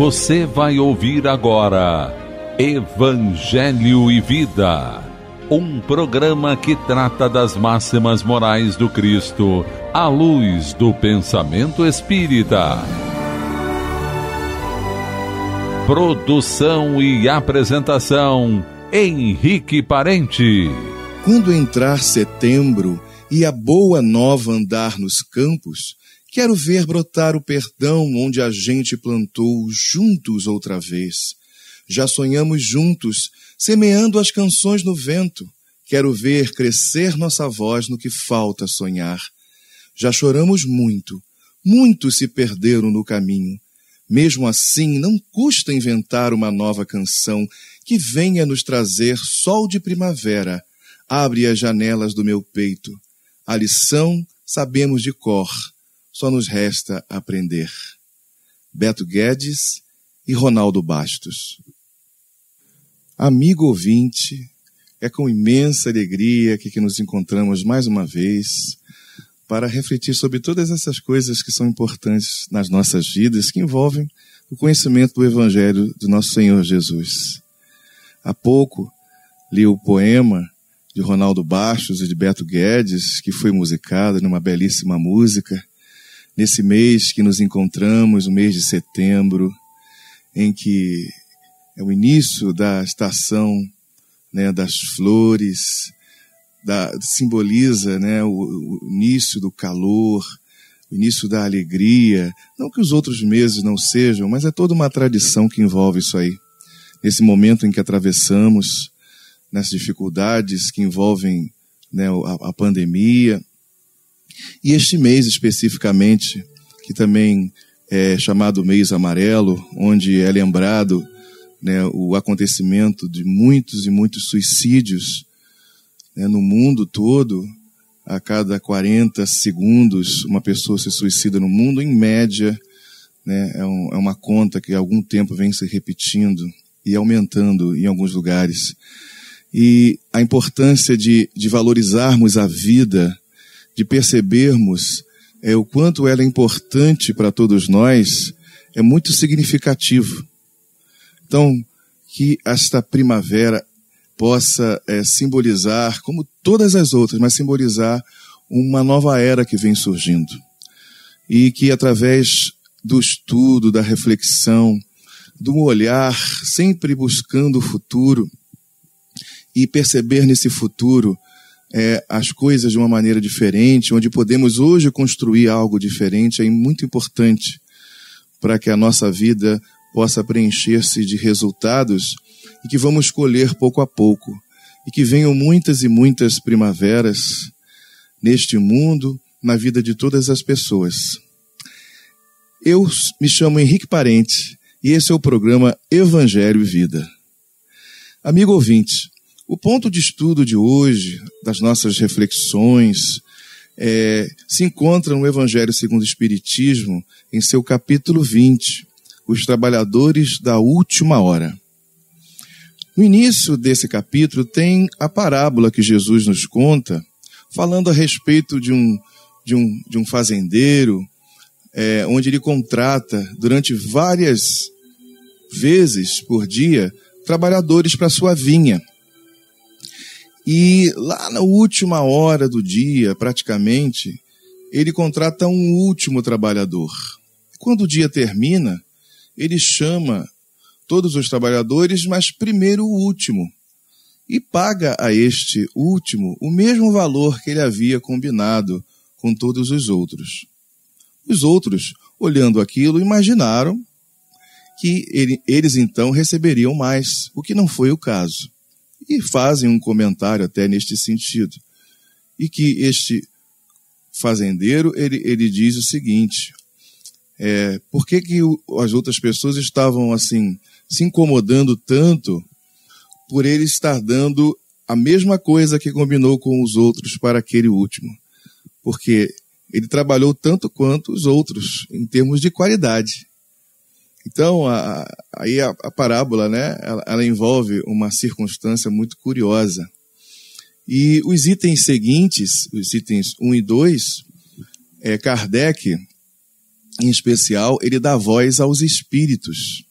Você vai ouvir agora Evangelho e Vida, um programa que trata das máximas morais do Cristo à luz do pensamento espírita. Produção e apresentação Henrique Parente. Quando entrar setembro e a boa nova andar nos campos, Quero ver brotar o perdão onde a gente plantou juntos outra vez. Já sonhamos juntos, semeando as canções no vento. Quero ver crescer nossa voz no que falta sonhar. Já choramos muito, muitos se perderam no caminho. Mesmo assim, não custa inventar uma nova canção que venha nos trazer sol de primavera. Abre as janelas do meu peito. A lição sabemos de cor só nos resta aprender. Beto Guedes e Ronaldo Bastos. Amigo ouvinte, é com imensa alegria que, que nos encontramos mais uma vez para refletir sobre todas essas coisas que são importantes nas nossas vidas, que envolvem o conhecimento do Evangelho do nosso Senhor Jesus. Há pouco li o poema de Ronaldo Bastos e de Beto Guedes, que foi musicado numa belíssima música, nesse mês que nos encontramos, o mês de setembro, em que é o início da estação né, das flores, da, simboliza né, o, o início do calor, o início da alegria. Não que os outros meses não sejam, mas é toda uma tradição que envolve isso aí. Nesse momento em que atravessamos, nas dificuldades que envolvem né, a, a pandemia, e este mês especificamente, que também é chamado mês amarelo, onde é lembrado né, o acontecimento de muitos e muitos suicídios né, no mundo todo, a cada 40 segundos uma pessoa se suicida no mundo, em média, né, é, um, é uma conta que há algum tempo vem se repetindo e aumentando em alguns lugares. E a importância de, de valorizarmos a vida de percebermos é, o quanto ela é importante para todos nós, é muito significativo. Então, que esta primavera possa é, simbolizar, como todas as outras, mas simbolizar uma nova era que vem surgindo. E que através do estudo, da reflexão, do olhar, sempre buscando o futuro e perceber nesse futuro é, as coisas de uma maneira diferente, onde podemos hoje construir algo diferente, é muito importante para que a nossa vida possa preencher-se de resultados e que vamos colher pouco a pouco. E que venham muitas e muitas primaveras neste mundo, na vida de todas as pessoas. Eu me chamo Henrique Parente e esse é o programa Evangelho e Vida. Amigo ouvinte, o ponto de estudo de hoje, das nossas reflexões, é, se encontra no Evangelho segundo o Espiritismo, em seu capítulo 20, Os Trabalhadores da Última Hora. No início desse capítulo tem a parábola que Jesus nos conta, falando a respeito de um, de um, de um fazendeiro, é, onde ele contrata durante várias vezes por dia trabalhadores para sua vinha. E lá na última hora do dia, praticamente, ele contrata um último trabalhador. Quando o dia termina, ele chama todos os trabalhadores, mas primeiro o último, e paga a este último o mesmo valor que ele havia combinado com todos os outros. Os outros, olhando aquilo, imaginaram que ele, eles então receberiam mais, o que não foi o caso e fazem um comentário até neste sentido. E que este fazendeiro, ele, ele diz o seguinte, é, por que, que as outras pessoas estavam assim se incomodando tanto por ele estar dando a mesma coisa que combinou com os outros para aquele último? Porque ele trabalhou tanto quanto os outros em termos de qualidade. Então, a, aí a, a, parábola, né, ela, ela envolve uma circunstância muito curiosa. E os itens seguintes, os itens 1 e 2, é, Kardec, em especial, ele dá voz aos espíritos.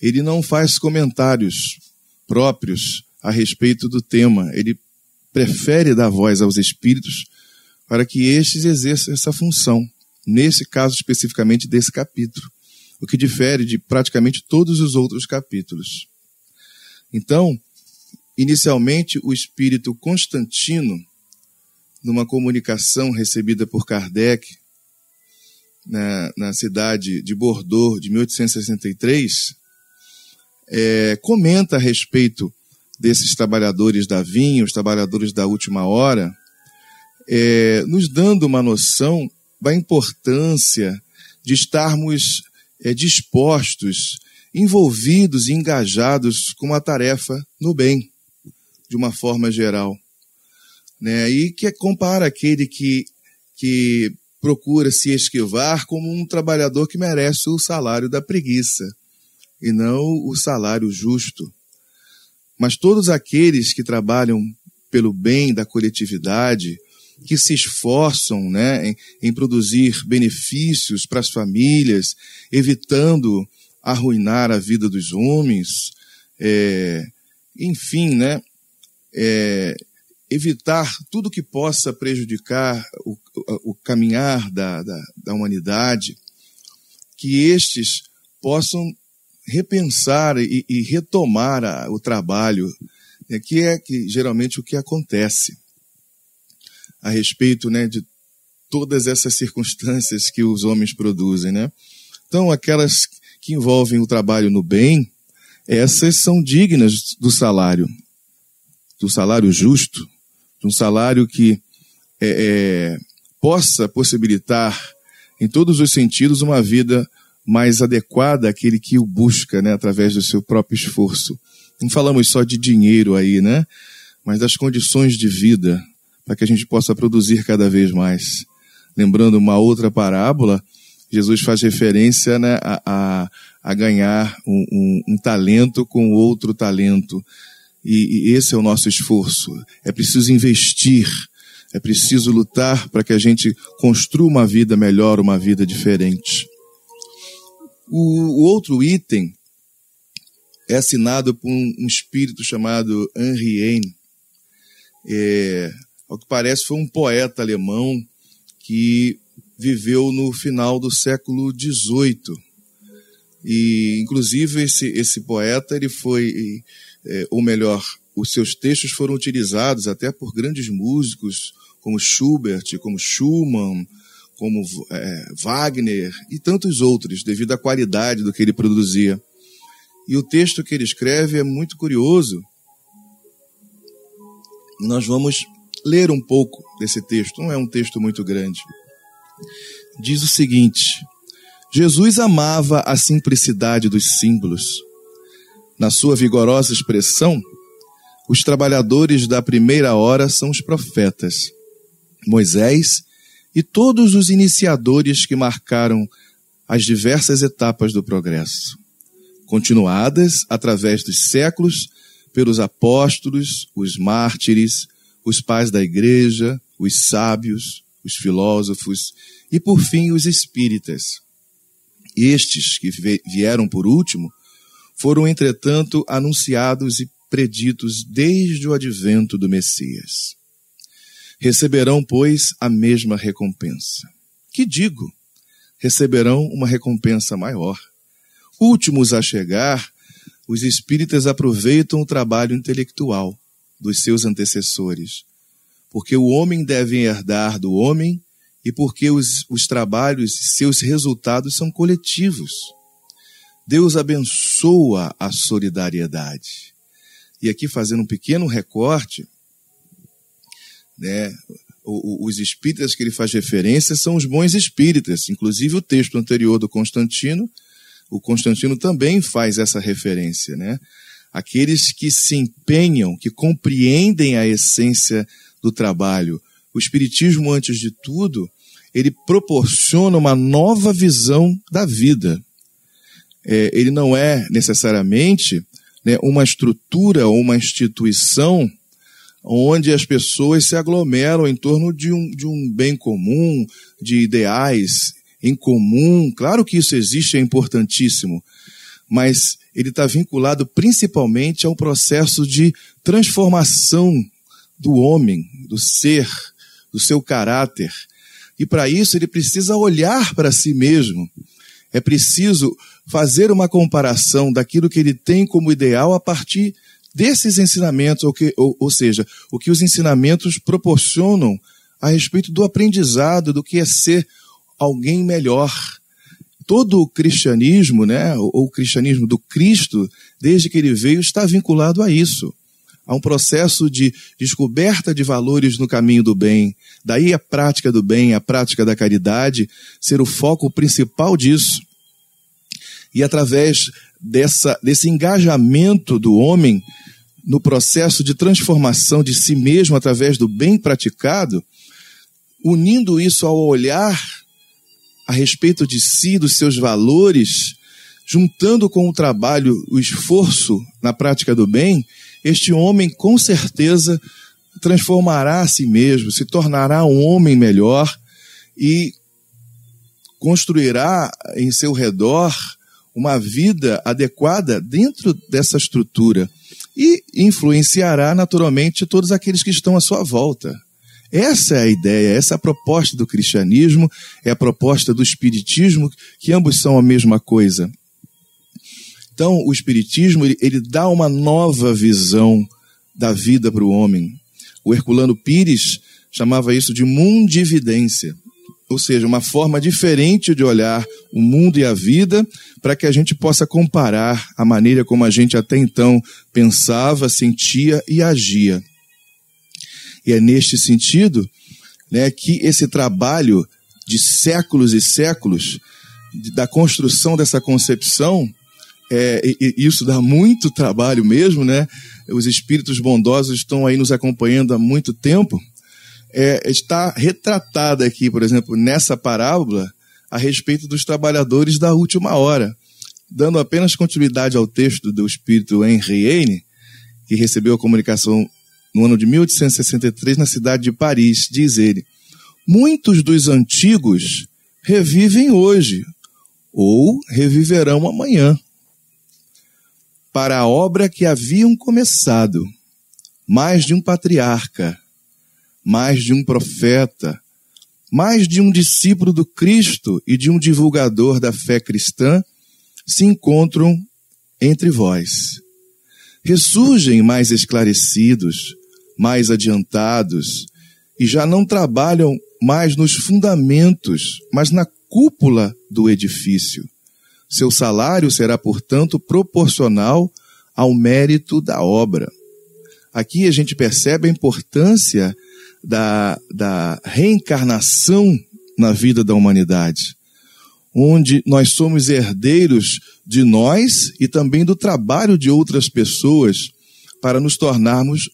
Ele não faz comentários próprios a respeito do tema. Ele prefere dar voz aos espíritos para que estes exerçam essa função, nesse caso especificamente desse capítulo o que difere de praticamente todos os outros capítulos. Então, inicialmente, o espírito Constantino, numa comunicação recebida por Kardec na, na cidade de Bordeaux, de 1863, é, comenta a respeito desses trabalhadores da vinha, os trabalhadores da última hora, é, nos dando uma noção da importância de estarmos é, dispostos, envolvidos e engajados com a tarefa no bem, de uma forma geral. Né? E que compara aquele que, que procura se esquivar como um trabalhador que merece o salário da preguiça e não o salário justo. Mas todos aqueles que trabalham pelo bem da coletividade, que se esforçam né, em, em produzir benefícios para as famílias, evitando arruinar a vida dos homens, é, enfim, né, é, evitar tudo que possa prejudicar o, o, o caminhar da, da, da humanidade, que estes possam repensar e, e retomar a, o trabalho, né, que é que geralmente o que acontece a respeito né, de todas essas circunstâncias que os homens produzem. Né? Então, aquelas que envolvem o trabalho no bem, essas são dignas do salário, do salário justo, de um salário que é, é, possa possibilitar, em todos os sentidos, uma vida mais adequada àquele que o busca, né, através do seu próprio esforço. Não falamos só de dinheiro aí, né? Mas das condições de vida, para que a gente possa produzir cada vez mais. Lembrando uma outra parábola, Jesus faz referência né, a, a, a, ganhar um, um, um, talento com outro talento. E, e esse é o nosso esforço. É preciso investir, é preciso lutar para que a gente construa uma vida melhor, uma vida diferente. O, o outro item é assinado por um, um espírito chamado Henri Heine. É, ao que parece, foi um poeta alemão que viveu no final do século XVIII. E, inclusive, esse, esse poeta, ele foi, é, ou melhor, os seus textos foram utilizados até por grandes músicos como Schubert, como Schumann, como é, Wagner e tantos outros, devido à qualidade do que ele produzia. E o texto que ele escreve é muito curioso. Nós vamos ler um pouco desse texto, não é um texto muito grande. Diz o seguinte: Jesus amava a simplicidade dos símbolos. Na sua vigorosa expressão, os trabalhadores da primeira hora são os profetas, Moisés e todos os iniciadores que marcaram as diversas etapas do progresso, continuadas através dos séculos pelos apóstolos, os mártires, os pais da igreja, os sábios, os filósofos e, por fim, os espíritas. Estes, que vieram por último, foram, entretanto, anunciados e preditos desde o advento do Messias. Receberão, pois, a mesma recompensa. Que digo? Receberão uma recompensa maior. Últimos a chegar, os espíritas aproveitam o trabalho intelectual dos seus antecessores. Porque o homem deve herdar do homem e porque os, os trabalhos e seus resultados são coletivos. Deus abençoa a solidariedade. E aqui, fazendo um pequeno recorte, né, os espíritas que ele faz referência são os bons espíritas. Inclusive, o texto anterior do Constantino, o Constantino também faz essa referência, né? aqueles que se empenham, que compreendem a essência do trabalho. O Espiritismo, antes de tudo, ele proporciona uma nova visão da vida. É, ele não é necessariamente né, uma estrutura ou uma instituição onde as pessoas se aglomeram em torno de um, de um bem comum, de ideais em comum. Claro que isso existe, é importantíssimo, mas ele está vinculado principalmente a um processo de transformação do homem, do ser, do seu caráter. E para isso ele precisa olhar para si mesmo. É preciso fazer uma comparação daquilo que ele tem como ideal a partir desses ensinamentos, ou, que, ou, ou seja, o que os ensinamentos proporcionam a respeito do aprendizado, do que é ser alguém melhor, todo o cristianismo, né, ou o cristianismo do Cristo, desde que ele veio, está vinculado a isso. A um processo de descoberta de valores no caminho do bem. Daí a prática do bem, a prática da caridade, ser o foco principal disso. E através dessa, desse engajamento do homem no processo de transformação de si mesmo através do bem praticado, unindo isso ao olhar a respeito de si, dos seus valores, juntando com o trabalho o esforço na prática do bem, este homem com certeza transformará a si mesmo, se tornará um homem melhor e construirá em seu redor uma vida adequada dentro dessa estrutura e influenciará naturalmente todos aqueles que estão à sua volta. Essa é a ideia, essa é a proposta do cristianismo, é a proposta do espiritismo, que ambos são a mesma coisa. Então, o espiritismo ele, ele dá uma nova visão da vida para o homem. O Herculano Pires chamava isso de mundividência, ou seja, uma forma diferente de olhar o mundo e a vida, para que a gente possa comparar a maneira como a gente até então pensava, sentia e agia. E é neste sentido né, que esse trabalho de séculos e séculos de, da construção dessa concepção, é, e, e isso dá muito trabalho mesmo, né? Os espíritos bondosos estão aí nos acompanhando há muito tempo. É, está retratada aqui, por exemplo, nessa parábola, a respeito dos trabalhadores da última hora. Dando apenas continuidade ao texto do espírito Henry Heine, que recebeu a comunicação no ano de 1863, na cidade de Paris, diz ele: Muitos dos antigos revivem hoje, ou reviverão amanhã, para a obra que haviam começado. Mais de um patriarca, mais de um profeta, mais de um discípulo do Cristo e de um divulgador da fé cristã se encontram entre vós. Ressurgem mais esclarecidos, mais adiantados e já não trabalham mais nos fundamentos, mas na cúpula do edifício. Seu salário será, portanto, proporcional ao mérito da obra. Aqui a gente percebe a importância da, da reencarnação na vida da humanidade, onde nós somos herdeiros de nós e também do trabalho de outras pessoas para nos tornarmos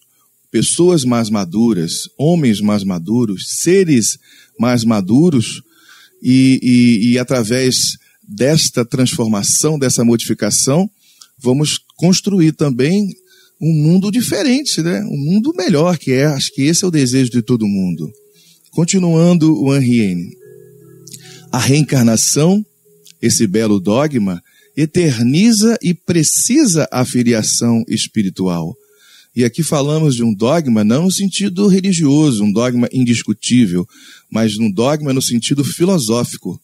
pessoas mais maduras, homens mais maduros, seres mais maduros, e, e, e através desta transformação, dessa modificação, vamos construir também um mundo diferente, né? um mundo melhor, que é, acho que esse é o desejo de todo mundo. Continuando o Henriene, a reencarnação, esse belo dogma, eterniza e precisa a filiação espiritual, e aqui falamos de um dogma não no sentido religioso, um dogma indiscutível, mas um dogma no sentido filosófico,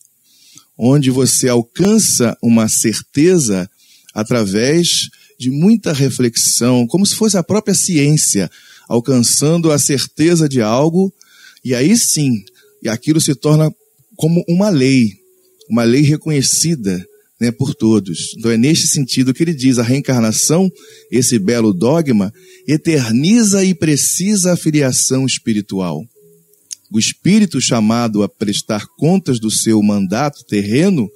onde você alcança uma certeza através de muita reflexão, como se fosse a própria ciência, alcançando a certeza de algo, e aí sim, aquilo se torna como uma lei, uma lei reconhecida né, por todos. Então é neste sentido que ele diz: a reencarnação, esse belo dogma, eterniza e precisa a filiação espiritual. O espírito chamado a prestar contas do seu mandato terreno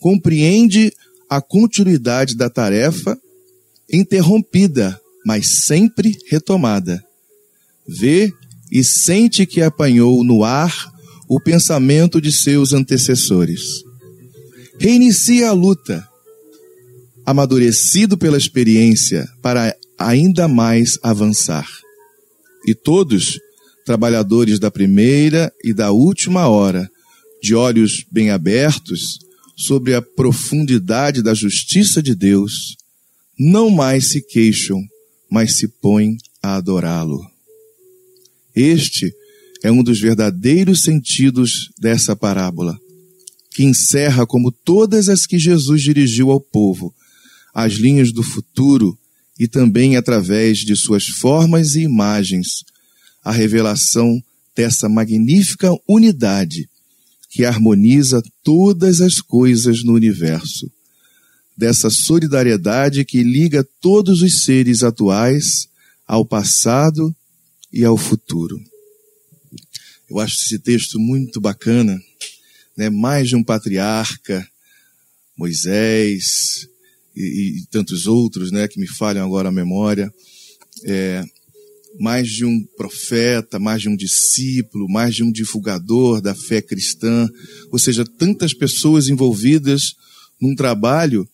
compreende a continuidade da tarefa interrompida, mas sempre retomada. Vê e sente que apanhou no ar o pensamento de seus antecessores reinicia a luta, amadurecido pela experiência para ainda mais avançar. E todos, trabalhadores da primeira e da última hora, de olhos bem abertos sobre a profundidade da justiça de Deus, não mais se queixam, mas se põem a adorá-lo. Este é um dos verdadeiros sentidos dessa parábola que encerra, como todas as que Jesus dirigiu ao povo, as linhas do futuro e também através de suas formas e imagens, a revelação dessa magnífica unidade que harmoniza todas as coisas no universo, dessa solidariedade que liga todos os seres atuais ao passado e ao futuro. Eu acho esse texto muito bacana né, mais de um patriarca, Moisés e, e, tantos outros, né, que me falham agora a memória, é, mais de um profeta, mais de um discípulo, mais de um divulgador da fé cristã, ou seja, tantas pessoas envolvidas num trabalho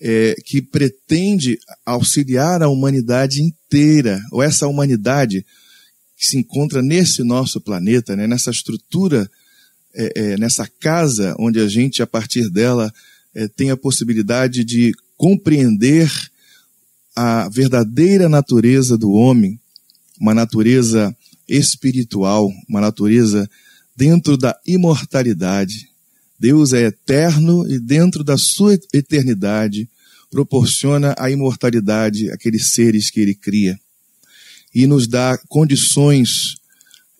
é, que pretende auxiliar a humanidade inteira, ou essa humanidade que se encontra nesse nosso planeta, né, nessa estrutura é, é, nessa casa onde a gente, a partir dela, é, tem a possibilidade de compreender a verdadeira natureza do homem, uma natureza espiritual, uma natureza dentro da imortalidade. Deus é eterno e, dentro da sua eternidade, proporciona a imortalidade àqueles seres que ele cria e nos dá condições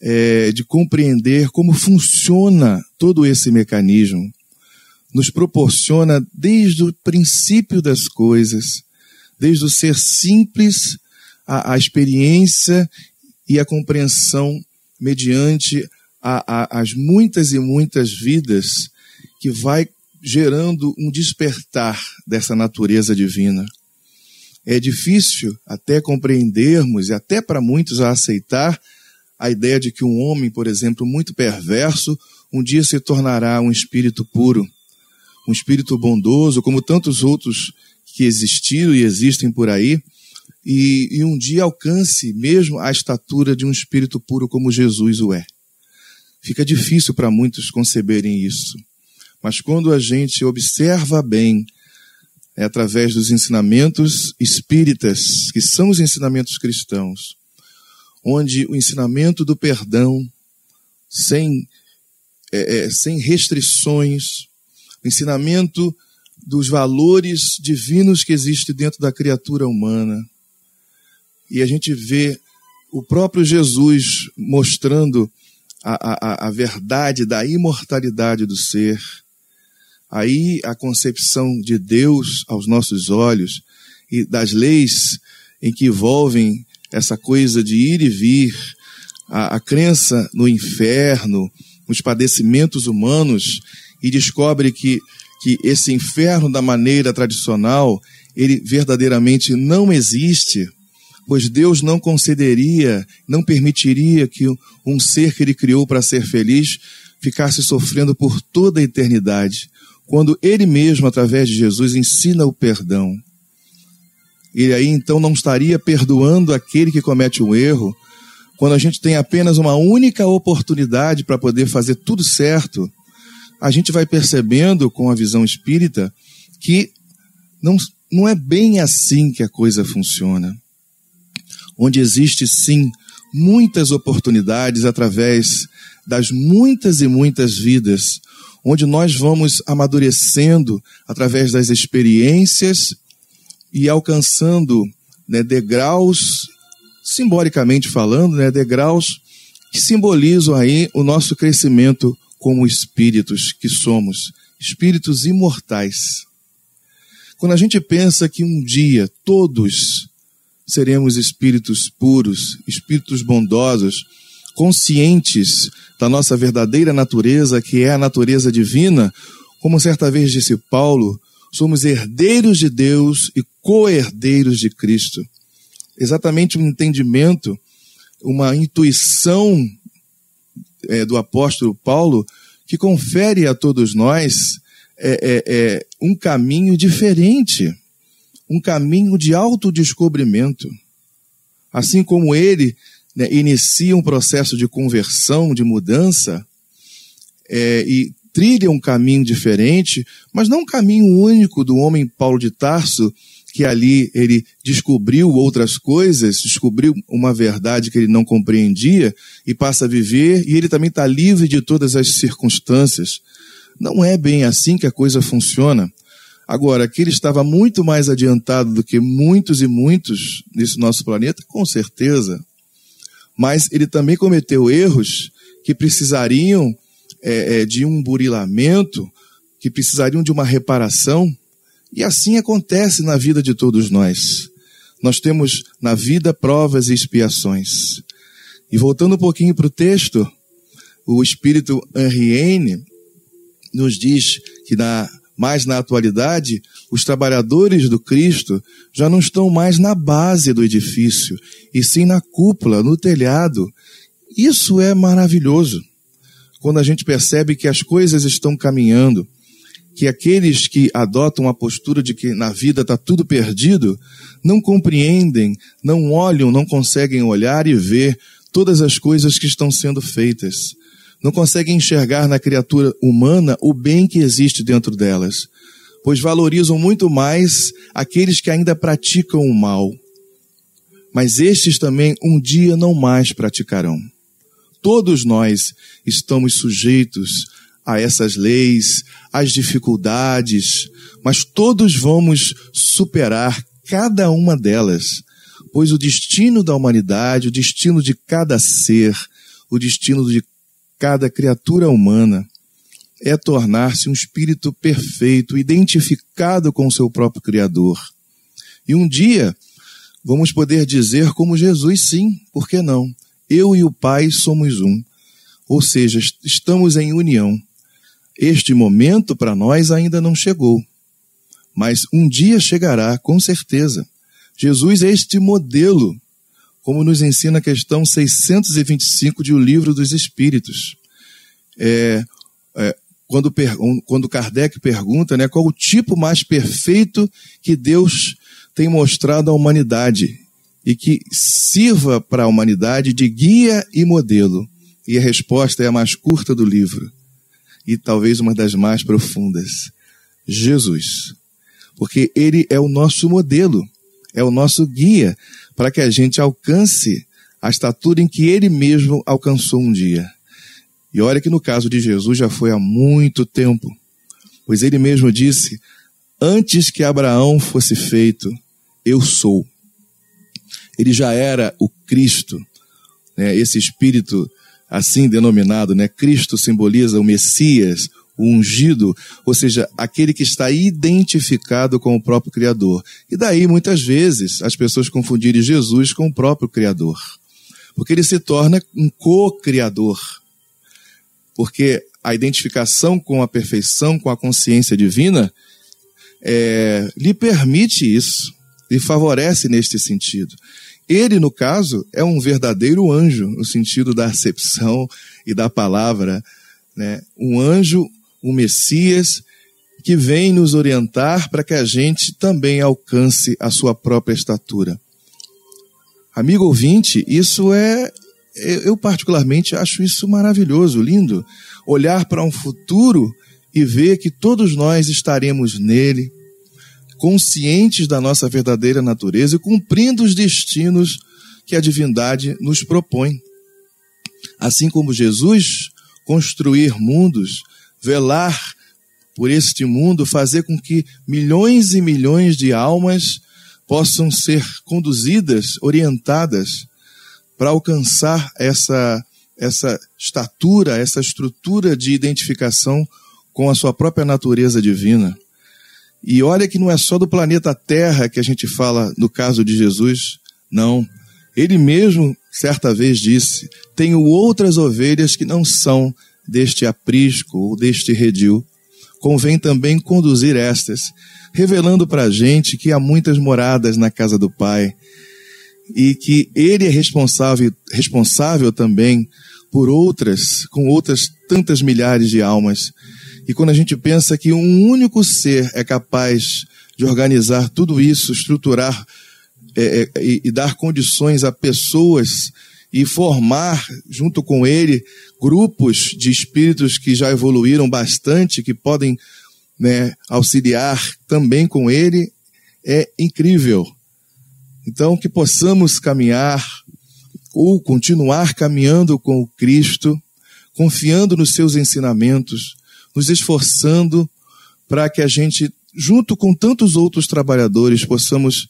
é, de compreender como funciona todo esse mecanismo, nos proporciona desde o princípio das coisas, desde o ser simples, a, a experiência e a compreensão mediante a, a, as muitas e muitas vidas que vai gerando um despertar dessa natureza divina. É difícil até compreendermos e até para muitos a aceitar a ideia de que um homem, por exemplo, muito perverso, um dia se tornará um espírito puro, um espírito bondoso, como tantos outros que existiram e existem por aí, e, e um dia alcance mesmo a estatura de um espírito puro como Jesus o é. Fica difícil para muitos conceberem isso, mas quando a gente observa bem, é através dos ensinamentos espíritas, que são os ensinamentos cristãos, onde o ensinamento do perdão, sem, é, é, sem restrições, o ensinamento dos valores divinos que existem dentro da criatura humana. E a gente vê o próprio Jesus mostrando a, a, a verdade da imortalidade do ser. Aí a concepção de Deus aos nossos olhos e das leis em que envolvem essa coisa de ir e vir, a, a crença no inferno, nos padecimentos humanos, e descobre que, que esse inferno da maneira tradicional, ele verdadeiramente não existe, pois Deus não concederia, não permitiria que um ser que ele criou para ser feliz ficasse sofrendo por toda a eternidade, quando ele mesmo, através de Jesus, ensina o perdão. Ele aí então não estaria perdoando aquele que comete um erro. Quando a gente tem apenas uma única oportunidade para poder fazer tudo certo, a gente vai percebendo com a visão espírita que não, não é bem assim que a coisa funciona. Onde existe sim muitas oportunidades através das muitas e muitas vidas, onde nós vamos amadurecendo através das experiências e alcançando né, degraus, simbolicamente falando, né, degraus que simbolizam aí o nosso crescimento como espíritos que somos, espíritos imortais. Quando a gente pensa que um dia todos seremos espíritos puros, espíritos bondosos, conscientes da nossa verdadeira natureza, que é a natureza divina, como certa vez disse Paulo, somos herdeiros de Deus e co-herdeiros de Cristo. Exatamente um entendimento, uma intuição é, do apóstolo Paulo que confere a todos nós é, é, é, um caminho diferente, um caminho de autodescobrimento. Assim como ele né, inicia um processo de conversão, de mudança, é, e trilha um caminho diferente, mas não um caminho único do homem Paulo de Tarso, que ali ele descobriu outras coisas, descobriu uma verdade que ele não compreendia e passa a viver, e ele também está livre de todas as circunstâncias. Não é bem assim que a coisa funciona. Agora, que ele estava muito mais adiantado do que muitos e muitos nesse nosso planeta, com certeza. Mas ele também cometeu erros que precisariam é, é de um burilamento, que precisariam de uma reparação, e assim acontece na vida de todos nós. Nós temos na vida provas e expiações. E voltando um pouquinho para o texto, o espírito Henriene nos diz que na na atualidade, os trabalhadores do Cristo já não estão mais na base do edifício, e sim na cúpula, no telhado. Isso é maravilhoso. Quando a gente percebe que as coisas estão caminhando, que aqueles que adotam a postura de que na vida está tudo perdido, não compreendem, não olham, não conseguem olhar e ver todas as coisas que estão sendo feitas. Não conseguem enxergar na criatura humana o bem que existe dentro delas, pois valorizam muito mais aqueles que ainda praticam o mal. Mas estes também um dia não mais praticarão. Todos nós estamos sujeitos a essas leis, às dificuldades, mas todos vamos superar cada uma delas, pois o destino da humanidade, o destino de cada ser, o destino de cada criatura humana é tornar-se um espírito perfeito, identificado com o seu próprio Criador. E um dia vamos poder dizer, como Jesus, sim, por que não? Eu e o Pai somos um. Ou seja, estamos em união. Este momento para nós ainda não chegou, mas um dia chegará, com certeza. Jesus é este modelo, como nos ensina a questão 625 de O Livro dos Espíritos. É, é, quando, quando Kardec pergunta né, qual o tipo mais perfeito que Deus tem mostrado à humanidade e que sirva para a humanidade de guia e modelo. E a resposta é a mais curta do livro: e talvez uma das mais profundas: Jesus. Porque ele é o nosso modelo, é o nosso guia para que a gente alcance a estatura em que ele mesmo alcançou um dia. E olha que no caso de Jesus já foi há muito tempo, pois ele mesmo disse: Antes que Abraão fosse feito, eu sou. Ele já era o Cristo, né? esse Espírito assim denominado, né? Cristo simboliza o Messias, o ungido, ou seja, aquele que está identificado com o próprio Criador. E daí, muitas vezes, as pessoas confundirem Jesus com o próprio Criador, porque ele se torna um co-criador. Porque a identificação com a perfeição, com a consciência divina, é, lhe permite isso, lhe favorece neste sentido. Ele, no caso, é um verdadeiro anjo, no sentido da acepção e da palavra. Né? Um anjo, um Messias, que vem nos orientar para que a gente também alcance a sua própria estatura. Amigo ouvinte, isso é. Eu, particularmente, acho isso maravilhoso, lindo. Olhar para um futuro e ver que todos nós estaremos nele conscientes da nossa verdadeira natureza e cumprindo os destinos que a divindade nos propõe. Assim como Jesus, construir mundos, velar por este mundo, fazer com que milhões e milhões de almas possam ser conduzidas, orientadas para alcançar essa essa estatura, essa estrutura de identificação com a sua própria natureza divina. E olha que não é só do planeta Terra que a gente fala no caso de Jesus, não. Ele mesmo, certa vez, disse: Tenho outras ovelhas que não são deste aprisco ou deste redil. Convém também conduzir estas, revelando para a gente que há muitas moradas na casa do Pai e que Ele é responsável, responsável também por outras, com outras tantas milhares de almas e quando a gente pensa que um único ser é capaz de organizar tudo isso, estruturar é, é, e, dar condições a pessoas e formar, junto com ele, grupos de espíritos que já evoluíram bastante, que podem né, auxiliar também com ele, é incrível. Então, que possamos caminhar ou continuar caminhando com o Cristo, confiando nos seus ensinamentos, nos esforçando para que a gente, junto com tantos outros trabalhadores, possamos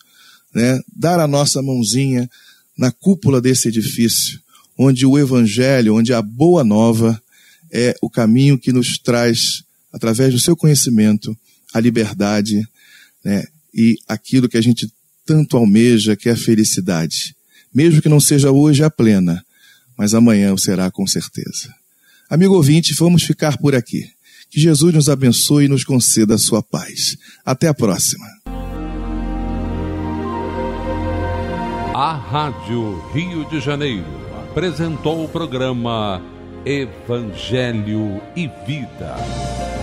né, dar a nossa mãozinha na cúpula desse edifício, onde o Evangelho, onde a Boa Nova é o caminho que nos traz, através do seu conhecimento, a liberdade né, e aquilo que a gente tanto almeja, que é a felicidade. Mesmo que não seja hoje a plena, mas amanhã será com certeza. Amigo ouvinte, vamos ficar por aqui. Que Jesus nos abençoe e nos conceda a sua paz. Até a próxima. A Rádio Rio de Janeiro apresentou o programa Evangelho e Vida.